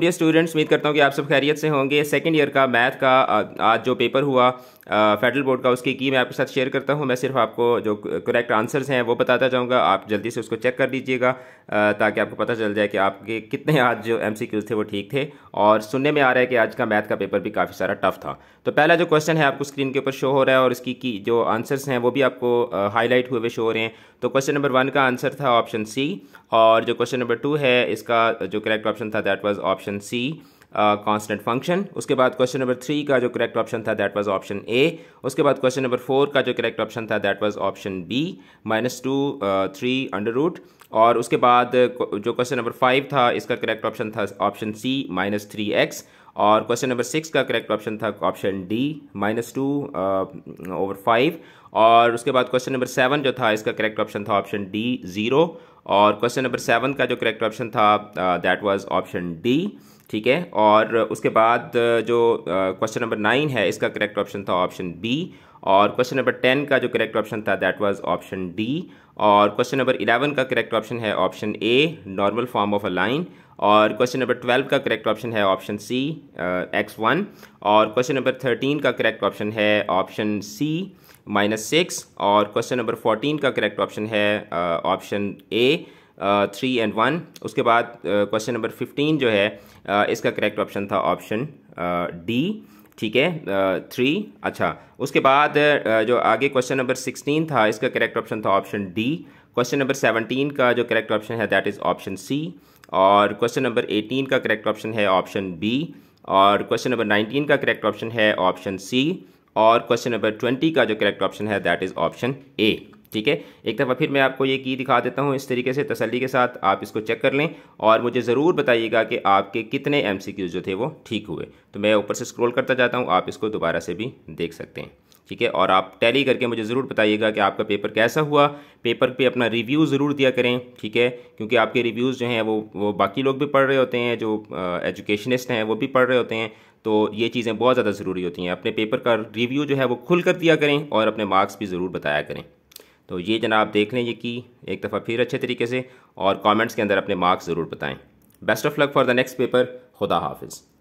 dear students उम्मीद करता हूँ कि आप सब खैरियत से होंगे सेकंड ईयर का मैथ का आज जो पेपर हुआ फेडरल बोर्ड का उसकी की मैं आपके साथ शेयर करता हूँ मैं सिर्फ आपको जो करेक्ट आंसर्स हैं वो बताता जाऊँगा आप जल्दी से उसको चेक कर लीजिएगा ताकि आपको पता चल जाए कि आपके कितने आज जो एम थे वो ठीक थे और सुनने में आ रहा है कि आज का मैथ का पेपर भी काफ़ी सारा टफ था तो पहला जो क्वेश्चन है आपको स्क्रीन के ऊपर शो हो रहा है और इसकी की जो आंसर्स हैं वो भी आपको हाईलाइट हुए हुए शो हो रहे हैं तो क्वेश्चन नंबर वन का आंसर था ऑप्शन सी और जो क्वेश्चन नंबर टू है इसका जो करेक्ट ऑप्शन था that was option option C constant function उसके बाद क्वेश्चन नंबर थ्री का जो करेक्ट ऑप्शन था दैट वाज ऑप्शन ए उसके बाद क्वेश्चन नंबर फोर का जो करेक्ट ऑप्शन था that was option B minus two three under root और उसके बाद uh, जो क्वेश्चन नंबर फाइव था इसका करेक्ट ऑप्शन था option C minus three X और क्वेश्चन नंबर सिक्स का करेक्ट ऑप्शन था option D minus two over five और उसके बाद क्वेश्चन नंबर सेवन जो था इसका करेक्ट ऑप्शन था ऑप्शन डी ज़ीरो और क्वेश्चन नंबर सेवन का जो करेक्ट ऑप्शन था दैट वाज ऑप्शन डी ठीक है और उसके बाद uh, जो क्वेश्चन नंबर नाइन है इसका करेक्ट ऑप्शन था ऑप्शन बी और क्वेश्चन नंबर टेन का जो करेक्ट ऑप्शन था दैट वाज ऑप्शन डी और क्वेश्चन नंबर इलेवन का करेक्ट ऑप्शन है option A normal form of a line और क्वेश्चन नंबर ट्वेल्व का करेक्ट ऑप्शन है ऑप्शन सी एक्स वन और क्वेश्चन नंबर थर्टीन का करेक्ट ऑप्शन है ऑप्शन सी माइनस सिक्स और क्वेश्चन नंबर फोर्टीन का करेक्ट ऑप्शन है option A three and one उसके बाद क्वेश्चन नंबर फिफ्टीन जो है uh, इसका करेक्ट ऑप्शन था ऑप्शन डी uh, ठीक है थ्री अच्छा उसके बाद जो आगे क्वेश्चन नंबर सिक्सटीन था इसका करेक्ट ऑप्शन था option D question number seventeen का जो करेक्ट ऑप्शन है दैट इज़ ऑप्शन सी और क्वेश्चन नंबर एटीन का करेक्ट ऑप्शन है ऑप्शन बी और क्वेश्चन नंबर नाइनटीन का करेक्ट ऑप्शन है ऑप्शन सी और क्वेश्चन नंबर ट्वेंटी का जो करेक्ट ऑप्शन है दैट इज़ ऑप्शन ए ठीक है एक दफ़ा फिर मैं आपको ये की दिखा देता हूँ इस तरीके से तसली के साथ आप इसको चेक कर लें और मुझे ज़रूर बताइएगा कि आपके कितने एम जो थे वो ठीक हुए तो मैं ऊपर से स्क्रोल करता जाता हूँ आप इसको दोबारा से भी देख सकते हैं ठीक है और आप टैली करके मुझे ज़रूर बताइएगा कि आपका पेपर कैसा हुआ पेपर पे अपना रिव्यू ज़रूर दिया करें ठीक है क्योंकि आपके रिव्यूज़ जो हैं वो वो बाकी लोग भी पढ़ रहे होते हैं जो एजुकेशनिस्ट हैं वो भी पढ़ रहे होते हैं तो ये चीज़ें बहुत ज़्यादा ज़रूरी होती हैं अपने पेपर का रिव्यू जो है वो खुल कर दिया करें और अपने मार्क्स भी ज़रूर बताया करें तो ये जनाब देख लें ये की एक दफ़ा फिर अच्छे तरीके से और कमेंट्स के अंदर अपने मार्क्स ज़रूर बताएं best of luck for the next paper खुदा हाफिज़